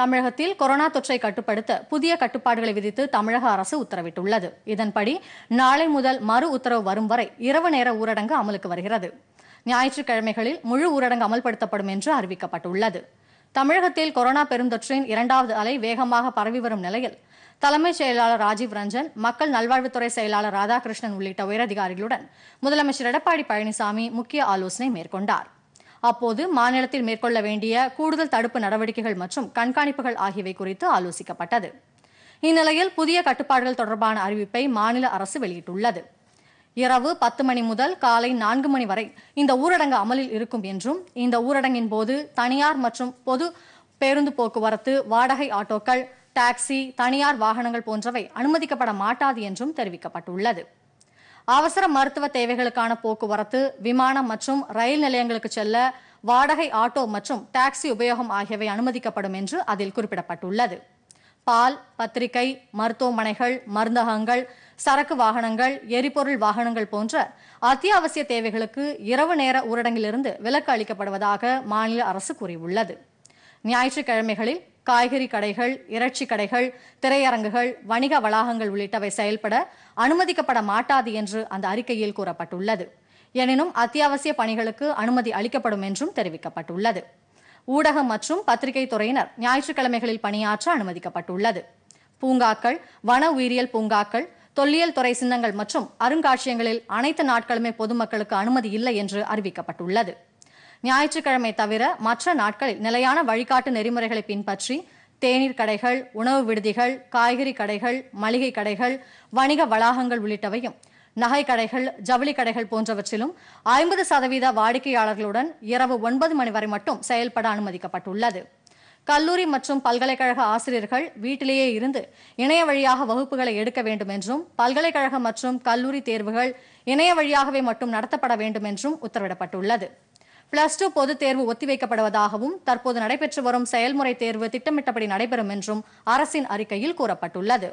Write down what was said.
தமிழகத்தில் கொரோனா தொற்றை கட்டுப்படுத்த புதிய கட்டுப்பாடுகளை விதித்து தமிழக அரசு உத்தரவிட்டுள்ளது இதன்படி நாளை முதல் மறு உத்தரவு வரும் வரை இரவு நேர ஊரடங்கு அமலுக்கு வருகிறது ஞாயிற்றுக்கிழமைகளில் முழு ஊரடங்கு அமல்படுத்தப்படும் என்று அறிவிக்கப்பட்டுள்ளது தமிழகத்தில் கொரோனா பெருந்தொற்றின் இரண்டாவது அலை வேகமாக பரவி வரும் நிலையில் தலைமைச் செயலாளர் ராஜீவ் ரஞ்சன் மக்கள் நல்வாழ்வுத்துறை செயலாளர் ராதாகிருஷ்ணன் உள்ளிட்ட உயரதிகாரிகளுடன் முதலமைச்சர் எடப்பாடி பழனிசாமி முக்கிய ஆலோசனை மேற்கொண்டார் அப்போது மாநிலத்தில் மேற்கொள்ள வேண்டிய கூடுதல் தடுப்பு நடவடிக்கைகள் மற்றும் கண்காணிப்புகள் ஆகியவை குறித்து ஆலோசிக்கப்பட்டது இந்நிலையில் புதிய கட்டுப்பாடுகள் தொடர்பான அறிவிப்பை மாநில அரசு வெளியிட்டுள்ளது இரவு பத்து மணி முதல் காலை நான்கு மணி வரை இந்த ஊரடங்கு அமலில் இருக்கும் என்றும் இந்த ஊரடங்கின் போது தனியார் மற்றும் பொது பேருந்து போக்குவரத்து வாடகை ஆட்டோக்கள் டாக்ஸி தனியார் வாகனங்கள் போன்றவை அனுமதிக்கப்பட மாட்டாது என்றும் தெரிவிக்கப்பட்டுள்ளது அவசர மருத்துவ தேவைகளுக்கான போக்குவரத்து விமானம் மற்றும் ரயில் நிலையங்களுக்கு செல்ல வாடகை ஆட்டோ மற்றும் டாக்ஸி உபயோகம் ஆகியவை அனுமதிக்கப்படும் என்று அதில் குறிப்பிடப்பட்டுள்ளது பால் பத்திரிகை மருத்துவமனைகள் மருந்தகங்கள் சரக்கு வாகனங்கள் எரிபொருள் வாகனங்கள் போன்ற அத்தியாவசிய தேவைகளுக்கு இரவு நேர ஊரடங்கிலிருந்து விலக்கு அளிக்கப்படுவதாக மாநில அரசு கூறியுள்ளது ஞாயிற்றுக்கிழமைகளில் காய்கறி கடைகள் இறைச்சி கடைகள் திரையரங்குகள் வணிக வளாகங்கள் உள்ளிட்டவை செயல்பட அனுமதிக்கப்பட மாட்டாது என்று அந்த அறிக்கையில் கூறப்பட்டுள்ளது எனினும் அத்தியாவசிய பணிகளுக்கு அனுமதி அளிக்கப்படும் என்றும் தெரிவிக்கப்பட்டுள்ளது ஊடகம் மற்றும் பத்திரிகை துறையினர் ஞாயிற்றுக்கிழமைகளில் பணியாற்ற அனுமதிக்கப்பட்டுள்ளது பூங்காக்கள் வன உயிரியல் பூங்காக்கள் தொல்லியல் துறை சின்னங்கள் மற்றும் அருங்காட்சியங்களில் அனைத்து நாட்களுமே பொதுமக்களுக்கு அனுமதி இல்லை என்று அறிவிக்கப்பட்டுள்ளது ஞாயிற்றுக்கிழமை தவிர மற்ற நாட்களில் நிலையான வழிகாட்டு நெறிமுறைகளை பின்பற்றி தேநீர் கடைகள் உணவு விடுதிகள் காய்கறி கடைகள் மளிகை கடைகள் வணிக வளாகங்கள் உள்ளிட்டவையும் நகை கடைகள் ஜவுளி கடைகள் போன்றவற்றிலும் ஐம்பது சதவீத வாடிக்கையாளர்களுடன் இரவு ஒன்பது மணி வரை மட்டும் செயல்பட அனுமதிக்கப்பட்டுள்ளது கல்லூரி மற்றும் பல்கலைக்கழக ஆசிரியர்கள் வீட்டிலேயே இருந்து இணைய வழியாக வகுப்புகளை எடுக்க வேண்டும் என்றும் பல்கலைக்கழக மற்றும் கல்லூரி தேர்வுகள் இணைய வழியாகவே மட்டும் நடத்தப்பட வேண்டும் என்றும் உத்தரவிடப்பட்டுள்ளது பிளஸ் டூ பொது தேர்வு ஒத்திவைக்கப்படுவதாகவும் தற்போது நடைபெற்று வரும் செயல்முறை தேர்வு திட்டமிட்டபடி நடைபெறும் என்றும் அரசின் அறிக்கையில் கூறப்பட்டுள்ளது